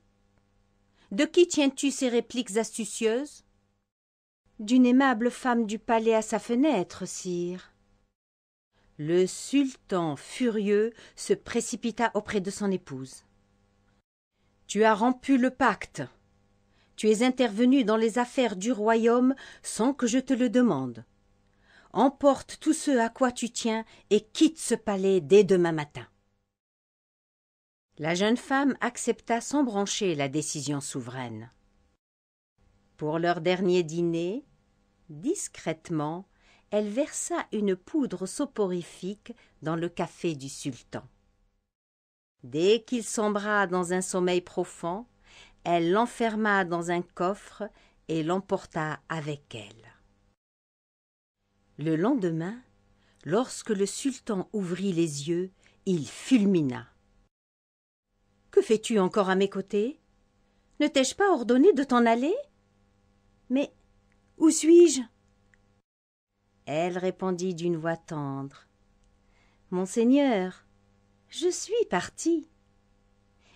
De qui tiens-tu ces répliques astucieuses D'une aimable femme du palais à sa fenêtre, sire. Le sultan furieux se précipita auprès de son épouse. Tu as rompu le pacte. Tu es intervenu dans les affaires du royaume sans que je te le demande. Emporte tout ce à quoi tu tiens et quitte ce palais dès demain matin. La jeune femme accepta sans brancher la décision souveraine. Pour leur dernier dîner, discrètement, elle versa une poudre soporifique dans le café du sultan. Dès qu'il sombra dans un sommeil profond, elle l'enferma dans un coffre et l'emporta avec elle. Le lendemain, lorsque le sultan ouvrit les yeux, il fulmina. Que fais-tu encore à mes côtés Ne t'ai-je pas ordonné de t'en aller Mais où suis-je elle répondit d'une voix tendre. Monseigneur, je suis partie.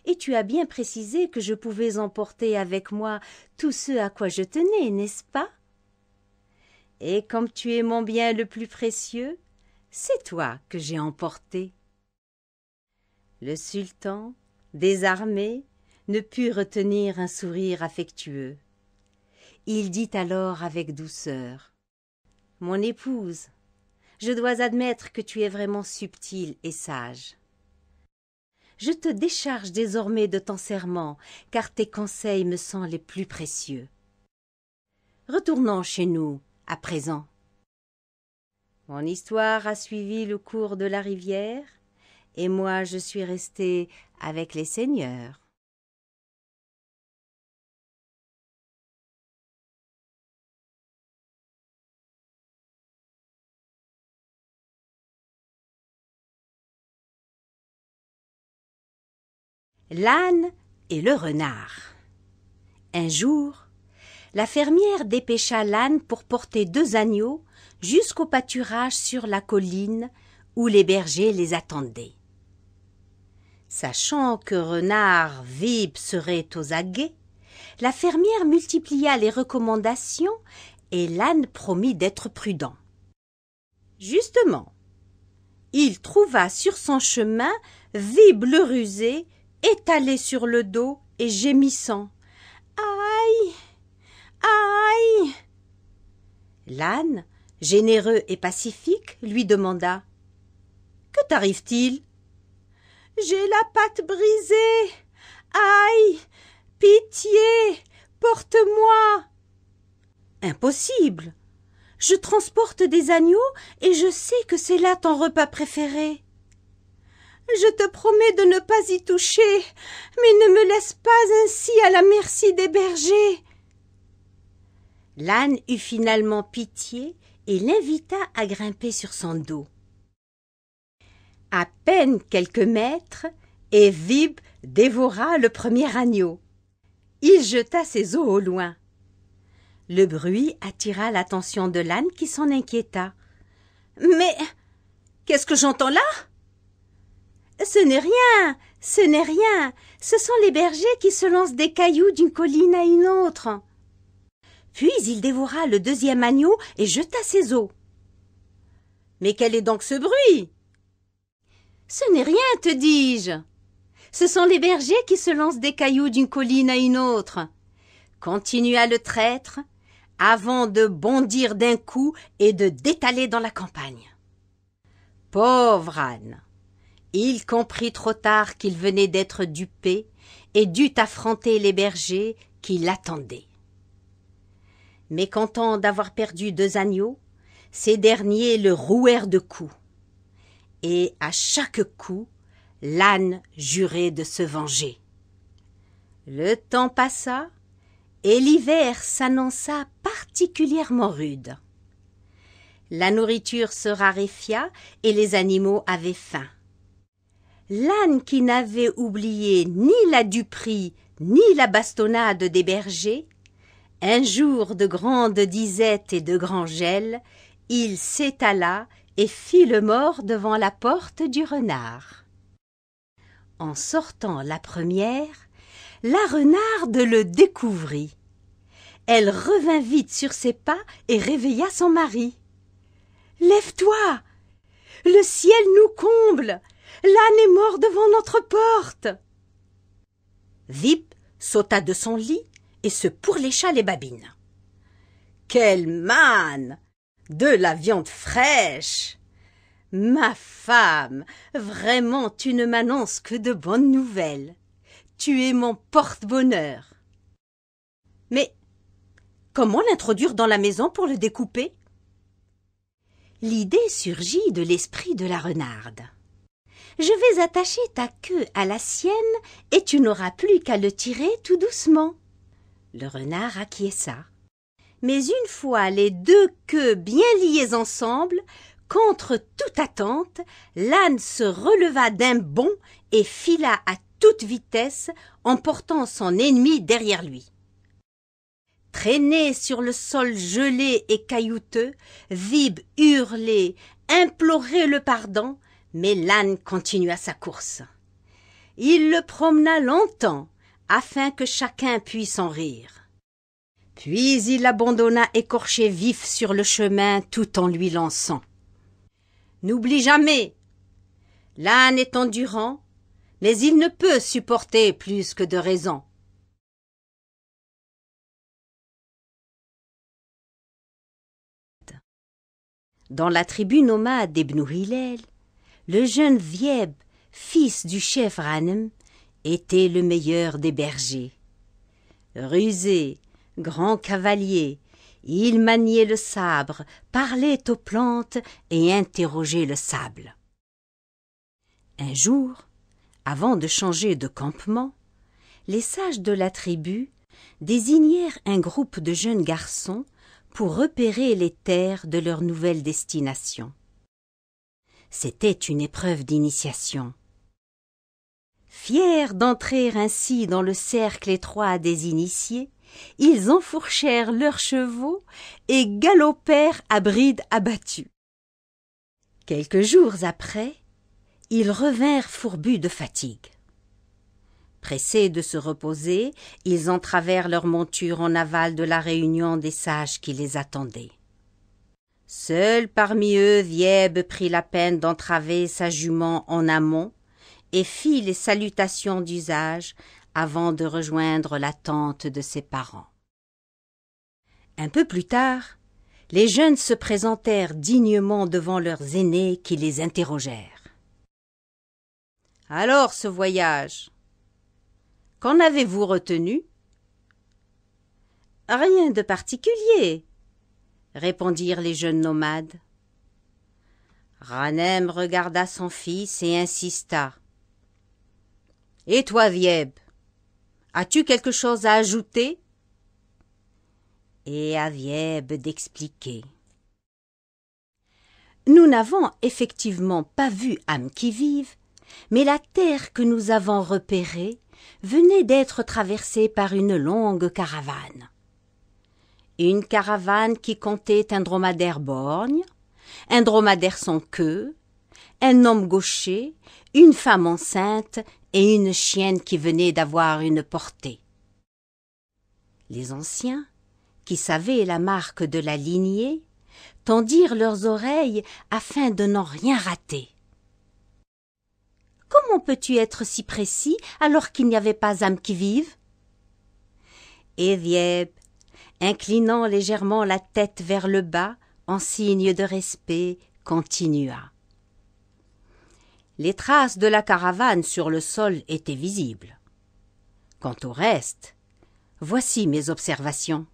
Et tu as bien précisé que je pouvais emporter avec moi tout ce à quoi je tenais, n'est-ce pas Et comme tu es mon bien le plus précieux, c'est toi que j'ai emporté. Le sultan, désarmé, ne put retenir un sourire affectueux. Il dit alors avec douceur mon épouse, je dois admettre que tu es vraiment subtile et sage. Je te décharge désormais de ton serment, car tes conseils me sont les plus précieux. Retournons chez nous, à présent. Mon histoire a suivi le cours de la rivière, et moi je suis resté avec les seigneurs. L'âne et le renard. Un jour, la fermière dépêcha l'âne pour porter deux agneaux jusqu'au pâturage sur la colline où les bergers les attendaient. Sachant que renard Vib serait aux aguets, la fermière multiplia les recommandations et l'âne promit d'être prudent. Justement, il trouva sur son chemin Vib le rusé étalé sur le dos et gémissant. Aïe. Aïe. L'âne, généreux et pacifique, lui demanda. Que t'arrive t-il? J'ai la patte brisée. Aïe. Pitié. Porte moi. Impossible. Je transporte des agneaux et je sais que c'est là ton repas préféré. Je te promets de ne pas y toucher, mais ne me laisse pas ainsi à la merci des bergers. L'âne eut finalement pitié et l'invita à grimper sur son dos. À peine quelques mètres, et dévora le premier agneau. Il jeta ses os au loin. Le bruit attira l'attention de l'âne qui s'en inquiéta. Mais qu'est-ce que j'entends là ce n'est rien. Ce n'est rien. Ce sont les bergers qui se lancent des cailloux d'une colline à une autre. Puis il dévora le deuxième agneau et jeta ses os. Mais quel est donc ce bruit? Ce n'est rien, te dis-je. Ce sont les bergers qui se lancent des cailloux d'une colline à une autre. Continua le traître, avant de bondir d'un coup et de détaler dans la campagne. Pauvre âne il comprit trop tard qu'il venait d'être dupé et dut affronter les bergers qui l'attendaient. Mécontent d'avoir perdu deux agneaux, ces derniers le rouèrent de coups. Et à chaque coup, l'âne jurait de se venger. Le temps passa et l'hiver s'annonça particulièrement rude. La nourriture se raréfia et les animaux avaient faim l'âne qui n'avait oublié ni la duperie ni la bastonnade des bergers, un jour de grande disette et de grand gel, il s'étala et fit le mort devant la porte du renard. En sortant la première, la renarde le découvrit. Elle revint vite sur ses pas et réveilla son mari. Lève-toi Le ciel nous comble L'âne est mort devant notre porte. Vip sauta de son lit et se pourlécha les babines. Quelle manne De la viande fraîche Ma femme, vraiment tu ne m'annonces que de bonnes nouvelles. Tu es mon porte-bonheur. Mais comment l'introduire dans la maison pour le découper L'idée surgit de l'esprit de la renarde. Je vais attacher ta queue à la sienne et tu n'auras plus qu'à le tirer tout doucement. Le renard acquiesça. Mais une fois les deux queues bien liées ensemble, contre toute attente, l'âne se releva d'un bond et fila à toute vitesse, emportant son ennemi derrière lui. Traîné sur le sol gelé et caillouteux, Vib hurlait, implorait le pardon, mais l'âne continua sa course. Il le promena longtemps, afin que chacun puisse en rire. Puis il l'abandonna écorché vif sur le chemin tout en lui lançant. N'oublie jamais. L'âne est endurant, mais il ne peut supporter plus que de raison. Dans la tribu nomade le jeune Vieb, fils du chef Ranem, était le meilleur des bergers. Rusé, grand cavalier, il maniait le sabre, parlait aux plantes et interrogeait le sable. Un jour, avant de changer de campement, les sages de la tribu désignèrent un groupe de jeunes garçons pour repérer les terres de leur nouvelle destination. C'était une épreuve d'initiation. Fiers d'entrer ainsi dans le cercle étroit des initiés, ils enfourchèrent leurs chevaux et galopèrent à bride abattue. Quelques jours après, ils revinrent fourbus de fatigue. Pressés de se reposer, ils entravèrent leur monture en aval de la réunion des sages qui les attendaient. Seul parmi eux, Vièbe prit la peine d'entraver sa jument en amont et fit les salutations d'usage avant de rejoindre la tente de ses parents. Un peu plus tard, les jeunes se présentèrent dignement devant leurs aînés qui les interrogèrent. Alors ce voyage Qu'en avez-vous retenu Rien de particulier, répondirent les jeunes nomades. Ranem regarda son fils et insista. Et toi, Vieb, as-tu quelque chose à ajouter Et à Vieb d'expliquer. Nous n'avons effectivement pas vu âme qui vive, mais la terre que nous avons repérée venait d'être traversée par une longue caravane une caravane qui comptait un dromadaire borgne, un dromadaire sans queue, un homme gaucher, une femme enceinte et une chienne qui venait d'avoir une portée. Les anciens, qui savaient la marque de la lignée, tendirent leurs oreilles afin de n'en rien rater. Comment peux-tu être si précis alors qu'il n'y avait pas âme qui vive eh inclinant légèrement la tête vers le bas en signe de respect, continua. Les traces de la caravane sur le sol étaient visibles. Quant au reste, voici mes observations.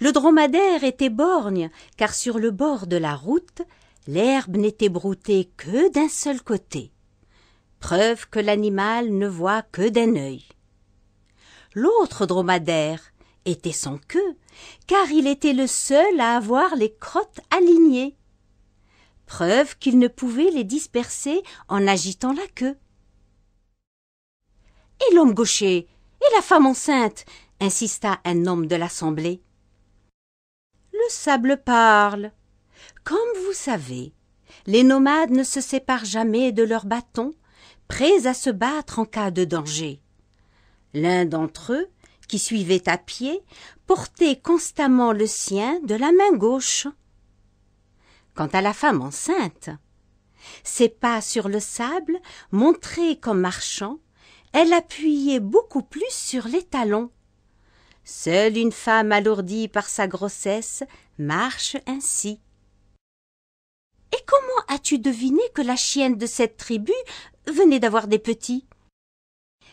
Le dromadaire était borgne, car sur le bord de la route, l'herbe n'était broutée que d'un seul côté, preuve que l'animal ne voit que d'un œil. L'autre dromadaire était sans queue, car il était le seul à avoir les crottes alignées. Preuve qu'il ne pouvait les disperser en agitant la queue. Et l'homme gaucher Et la femme enceinte insista un homme de l'assemblée. Le sable parle. Comme vous savez, les nomades ne se séparent jamais de leurs bâtons, prêts à se battre en cas de danger. L'un d'entre eux qui suivait à pied, portait constamment le sien de la main gauche. Quant à la femme enceinte, ses pas sur le sable, montrés comme marchant, elle appuyait beaucoup plus sur les talons. Seule une femme alourdie par sa grossesse marche ainsi. Et comment as-tu deviné que la chienne de cette tribu venait d'avoir des petits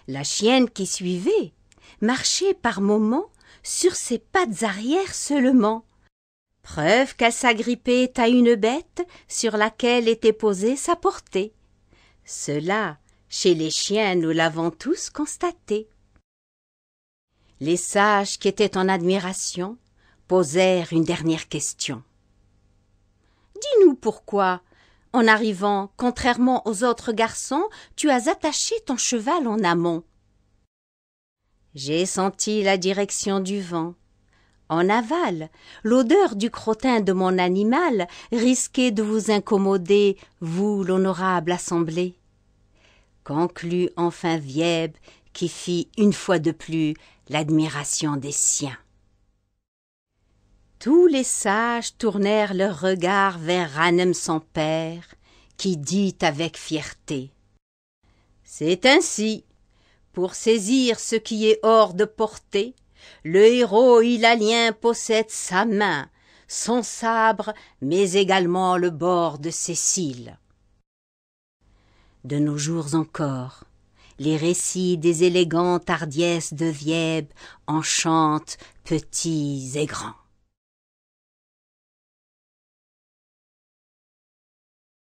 La chienne qui suivait marchait par moments sur ses pattes arrière seulement. Preuve qu'elle s'agrippait à une bête sur laquelle était posée sa portée. Cela, chez les chiens, nous l'avons tous constaté. Les sages qui étaient en admiration posèrent une dernière question. Dis-nous pourquoi, en arrivant, contrairement aux autres garçons, tu as attaché ton cheval en amont. J'ai senti la direction du vent. En aval, l'odeur du crottin de mon animal risquait de vous incommoder, vous, l'honorable assemblée. Conclut enfin Vièbe, qui fit une fois de plus l'admiration des siens. Tous les sages tournèrent leurs regards vers Ranem son père, qui dit avec fierté C'est ainsi pour saisir ce qui est hors de portée, le héros ilalien possède sa main, son sabre, mais également le bord de ses cils. De nos jours encore, les récits des élégantes hardiesses de Vieb enchantent petits et grands.